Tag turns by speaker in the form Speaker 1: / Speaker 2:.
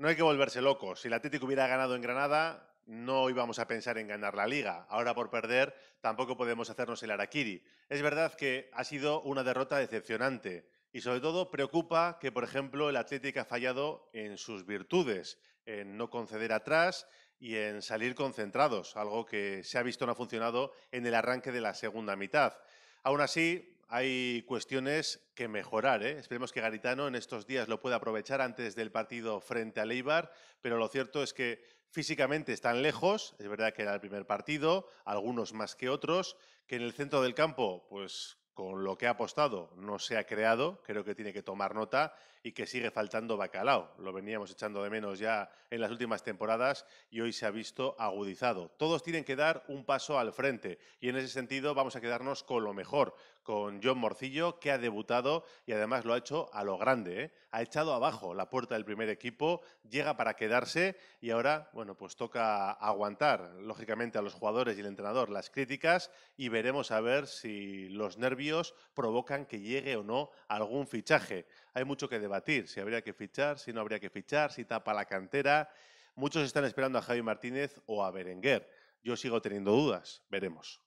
Speaker 1: No hay que volverse locos. Si el Atlético hubiera ganado en Granada, no íbamos a pensar en ganar la liga. Ahora por perder, tampoco podemos hacernos el Araquiri. Es verdad que ha sido una derrota decepcionante y sobre todo preocupa que, por ejemplo, el Atlético ha fallado en sus virtudes, en no conceder atrás y en salir concentrados, algo que se ha visto no ha funcionado en el arranque de la segunda mitad. Aún así, hay cuestiones que mejorar. ¿eh? Esperemos que Garitano en estos días lo pueda aprovechar antes del partido frente a Leibar, pero lo cierto es que físicamente están lejos, es verdad que era el primer partido, algunos más que otros, que en el centro del campo, pues con lo que ha apostado no se ha creado, creo que tiene que tomar nota y que sigue faltando bacalao. Lo veníamos echando de menos ya en las últimas temporadas y hoy se ha visto agudizado. Todos tienen que dar un paso al frente y en ese sentido vamos a quedarnos con lo mejor, con John Morcillo que ha debutado y además lo ha hecho a lo grande. ¿eh? Ha echado abajo la puerta del primer equipo, llega para quedarse y ahora, bueno, pues toca aguantar, lógicamente, a los jugadores y el entrenador las críticas y veremos a ver si los nervios provocan que llegue o no algún fichaje. Hay mucho que debatir, si habría que fichar, si no habría que fichar, si tapa la cantera. Muchos están esperando a Javi Martínez o a Berenguer. Yo sigo teniendo dudas, veremos.